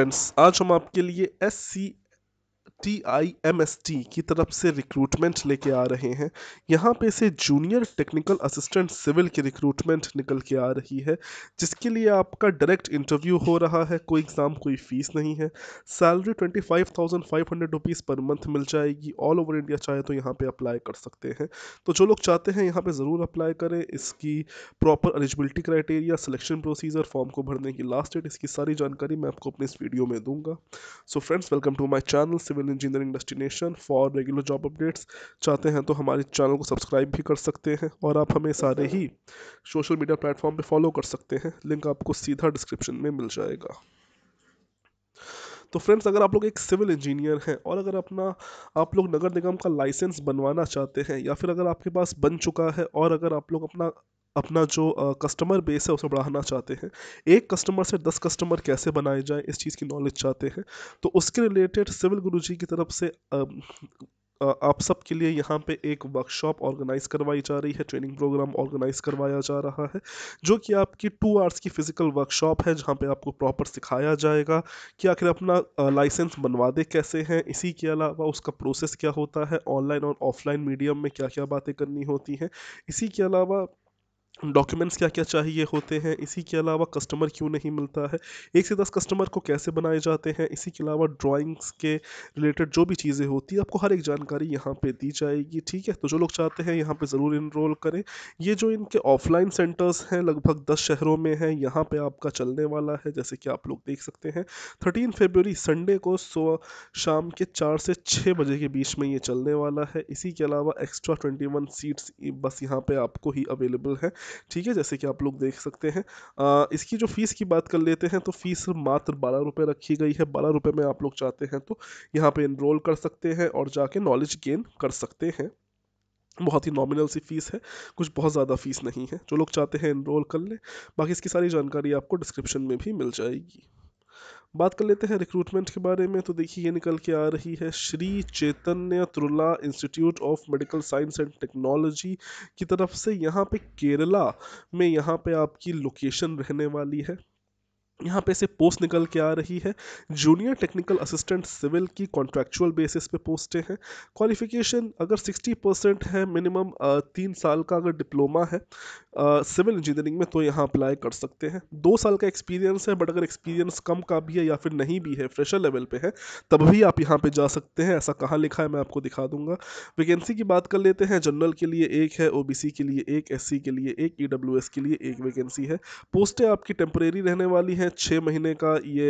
friends आज हम आपके लिए S C T I M S T की तरफ से रिक्रूटमेंट लेके आ रहे हैं यहाँ पे से जूनियर टेक्निकल असिस्टेंट सिविल की रिक्रूटमेंट निकल के आ रही है जिसके लिए आपका डायरेक्ट इंटरव्यू हो रहा है कोई एग्ज़ाम कोई फ़ीस नहीं है salary twenty five thousand five hundred rupees per month मिल जाएगी ऑल ओवर इंडिया चाहे तो यहाँ पर अप्लाई कर सकते हैं तो जो लोग चाहते हैं यहाँ पर ज़रूर अप्लाई करें इसकी proper eligibility criteria selection procedure form को भरने की लास्ट डेट इसकी सारी जानकारी मैं आपको अपने इस वीडियो में दूंगा so friends welcome to my channel civil engineering destination for regular job updates चाहते हैं तो हमारे चैनल को सब्सक्राइब भी कर सकते हैं और आप हमें सारे ही सोशल मीडिया प्लेटफॉर्म पर फॉलो कर सकते हैं लिंक आपको सीधा डिस्क्रिप्शन में मिल जाएगा तो फ्रेंड्स अगर आप लोग एक सिविल इंजीनियर हैं और अगर अपना आप लोग नगर निगम का लाइसेंस बनवाना चाहते हैं या फिर अगर आपके पास बन चुका है और अगर आप लोग अपना अपना जो कस्टमर बेस है उसे बढ़ाना चाहते हैं एक कस्टमर से दस कस्टमर कैसे बनाए जाए इस चीज़ की नॉलेज चाहते हैं तो उसके रिलेटेड सिविल गुरु जी की तरफ से आप सब के लिए यहाँ पे एक वर्कशॉप ऑर्गेनाइज करवाई जा रही है ट्रेनिंग प्रोग्राम ऑर्गेनाइज करवाया जा रहा है जो कि आपकी टू आवर्स की फिजिकल वर्कशॉप है जहाँ पे आपको प्रॉपर सिखाया जाएगा कि आखिर अपना लाइसेंस बनवा दे कैसे हैं इसी के अलावा उसका प्रोसेस क्या होता है ऑनलाइन और ऑफलाइन मीडियम में क्या क्या बातें करनी होती हैं इसी के अलावा डॉक्यूमेंट्स क्या क्या चाहिए होते हैं इसी के अलावा कस्टमर क्यों नहीं मिलता है एक से दस कस्टमर को कैसे बनाए जाते हैं इसी के अलावा ड्राइंग्स के रिलेटेड जो भी चीज़ें होती है आपको हर एक जानकारी यहाँ पे दी जाएगी ठीक है तो जो लोग चाहते हैं यहाँ पे ज़रूर इनरोल करें ये जो इनके ऑफलाइन सेंटर्स हैं लगभग दस शहरों में हैं यहाँ पर आपका चलने वाला है जैसे कि आप लोग देख सकते हैं थर्टीन फेबररी संडे को सुबह शाम के चार से छः बजे के बीच में ये चलने वाला है इसी के अलावा एक्स्ट्रा ट्वेंटी सीट्स बस यहाँ पर आपको ही अवेलेबल है ठीक है जैसे कि आप लोग देख सकते हैं आ, इसकी जो फ़ीस की बात कर लेते हैं तो फ़ीस मात्र बारह रुपये रखी गई है बारह रुपये में आप लोग चाहते हैं तो यहाँ पर इनरोल कर सकते हैं और जाके नॉलेज गेन कर सकते हैं बहुत ही नॉमिनल सी फ़ीस है कुछ बहुत ज़्यादा फ़ीस नहीं है जो लोग चाहते हैं इनरोल कर लें बाकी इसकी सारी जानकारी आपको डिस्क्रिप्शन में भी मिल जाएगी बात कर लेते हैं रिक्रूटमेंट के बारे में तो देखिए ये निकल के आ रही है Shri Chaitanya Turla institute of medical science and technology की तरफ से यहाँ पे केरला में यहाँ पे आपकी लोकेशन रहने वाली है यहाँ पे से पोस्ट निकल के आ रही है जूनियर टेक्निकल असिस्टेंट सिविल की कॉन्ट्रैक्चुअल बेसिस पे पोस्टें हैं क्वालिफिकेशन अगर 60 परसेंट है मिनिमम तीन साल का अगर डिप्लोमा है सिविल इंजीनियरिंग में तो यहाँ अप्लाई कर सकते हैं दो साल का एक्सपीरियंस है बट अगर एक्सपीरियंस कम का भी है या फिर नहीं भी है फ्रेशर लेवल पर है तब भी आप यहाँ पर जा सकते हैं ऐसा कहाँ लिखा है मैं आपको दिखा दूंगा वैकेंसी की बात कर लेते हैं जनरल के लिए एक है ओ के लिए एक एस के लिए एक ई e के लिए एक वैकेंसी है पोस्टें आपकी टेम्परेरी रहने वाली हैं है छः महीने का ये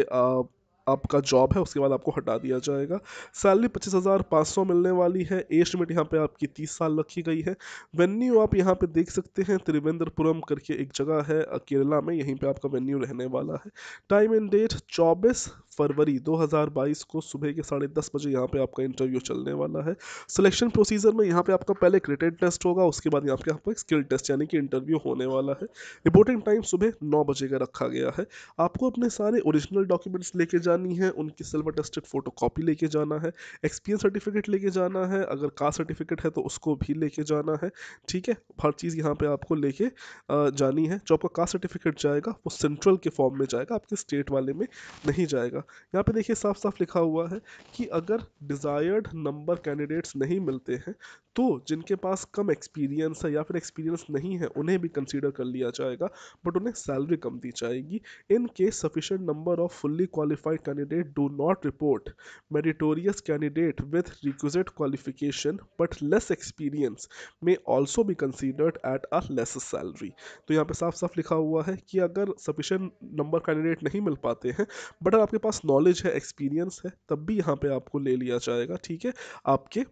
आपका जॉब है उसके बाद आपको हटा दिया जाएगा सैलरी पच्चीस हज़ार पाँच सौ मिलने वाली है एज लिमिट यहाँ पे आपकी तीस साल रखी गई है वेन्यू आप यहाँ पे देख सकते हैं त्रिवेंद्रपुरम करके एक जगह है केरला में यहीं पे आपका वेन्यू रहने वाला है टाइम एंड डेट चौबीस फरवरी 2022 को सुबह के साढ़े दस बजे यहाँ पे आपका इंटरव्यू चलने वाला है सिलेक्शन प्रोसीजर में यहाँ पे आपका पहले क्रेडिट टेस्ट होगा उसके बाद यहाँ पे आपका स्किल टेस्ट यानी कि इंटरव्यू होने वाला है रिपोर्टिंग टाइम सुबह नौ बजे का रखा गया है आपको अपने सारे ओरिजिनल डॉक्यूमेंट्स लेके जाए जानी है उनकी सिल्वर टेस्टेड फोटो कॉपी लेके जाना है एक्सपीरियंस सर्टिफिकेट लेके जाना है अगर कास्ट सर्टिफिकेट है तो उसको भी लेके जाना है ठीक है हर चीज़ यहाँ पे आपको लेके जानी है जो आपका कास्ट सर्टिफिकेट जाएगा वो सेंट्रल के फॉर्म में जाएगा आपके स्टेट वाले में नहीं जाएगा यहाँ पे देखिए साफ साफ लिखा हुआ है कि अगर डिज़ायर्ड नंबर कैंडिडेट्स नहीं मिलते हैं तो जिनके पास कम एक्सपीरियंस है या फिर एक्सपीरियंस नहीं है उन्हें भी कंसीडर कर लिया जाएगा बट उन्हें सैलरी कम दी जाएगी in case sufficient number of fully qualified candidate do not report meritorious candidate with requisite qualification but less experience may also be considered at a less salary तो यहाँ पे साफ साफ लिखा हुआ है कि अगर सफिशेंट नंबर कैंडिडेट नहीं मिल पाते हैं बट अगर आपके पास नॉलेज है एक्सपीरियंस है तब भी यहाँ पे आपको ले लिया जाएगा ठीक है आपके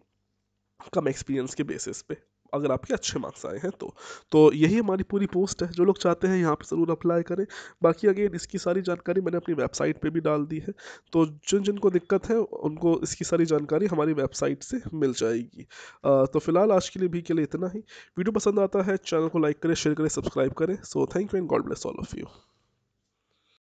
कम एक्सपीरियंस के बेसिस पे अगर आपके अच्छे मार्क्स आए हैं तो तो यही हमारी पूरी पोस्ट है जो लोग चाहते हैं यहाँ पर ज़रूर अप्लाई करें बाकी अगेन इसकी सारी जानकारी मैंने अपनी वेबसाइट पर भी डाल दी है तो जिन जिनको दिक्कत है उनको इसकी सारी जानकारी हमारी वेबसाइट से मिल जाएगी आ, तो फिलहाल आज के लिए भी के लिए इतना ही वीडियो पसंद आता है चैनल को लाइक करें शेयर करें सब्सक्राइब करें so thank you and God bless all of you